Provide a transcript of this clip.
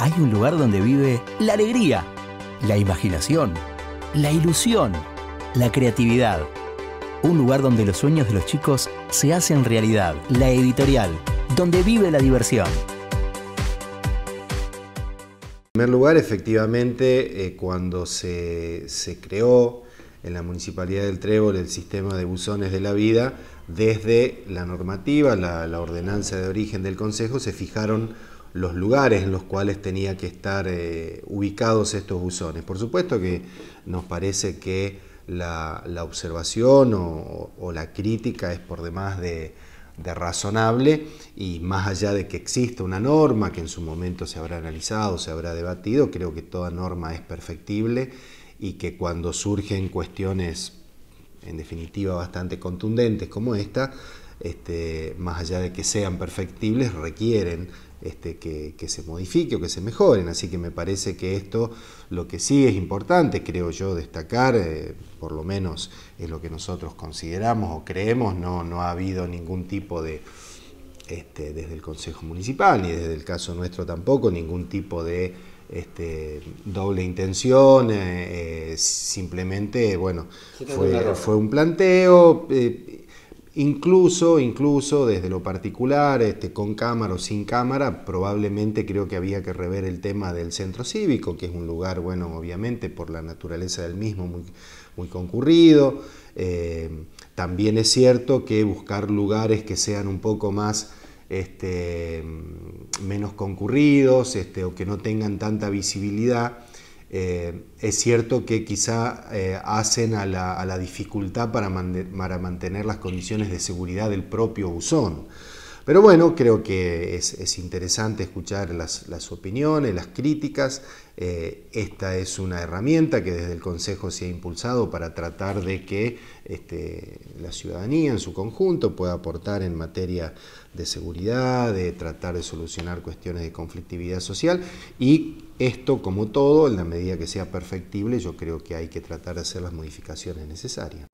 hay un lugar donde vive la alegría, la imaginación, la ilusión, la creatividad. Un lugar donde los sueños de los chicos se hacen realidad, la editorial, donde vive la diversión. En primer lugar, efectivamente, eh, cuando se, creó en la Municipalidad del Trébol el sistema de buzones de la vida, desde la normativa, la ordenanza de origen del Consejo, se fijaron los lugares en los cuales tenía que estar eh, ubicados estos buzones. Por supuesto que nos parece que la, observación o, la crítica es por demás de, razonable y más allá de que exista una norma que en su momento se habrá analizado, se habrá debatido, creo que toda norma es perfectible y que cuando surgen cuestiones en definitiva bastante contundentes como esta, este, más allá de que sean perfectibles, requieren este, que, se modifique o que se mejoren. Así que me parece que esto lo que sí es importante, creo yo, destacar, eh, por lo menos es lo que nosotros consideramos o creemos, no, no ha habido ningún tipo de, este, desde el Consejo Municipal, ni desde el caso nuestro tampoco, ningún tipo de este, doble intención, eh, eh, simplemente, bueno, fue, un planteo Incluso, incluso desde lo particular, este, con cámara o sin cámara, probablemente creo que había que rever el tema del centro cívico, que es un lugar, bueno, obviamente por la naturaleza del mismo, muy, concurrido. Eh, también es cierto que buscar lugares que sean un poco más este, menos concurridos este, o que no tengan tanta visibilidad eh, es cierto que quizá eh, hacen a la, dificultad para, para mantener las condiciones de seguridad del propio buzón. Pero bueno, creo que es, interesante escuchar las, opiniones, las críticas. Eh, esta es una herramienta que desde el Consejo se ha impulsado para tratar de que este, la ciudadanía en su conjunto pueda aportar en materia de seguridad, de tratar de solucionar cuestiones de conflictividad social y esto, como todo, en la medida que sea perfectible, yo creo que hay que tratar de hacer las modificaciones necesarias.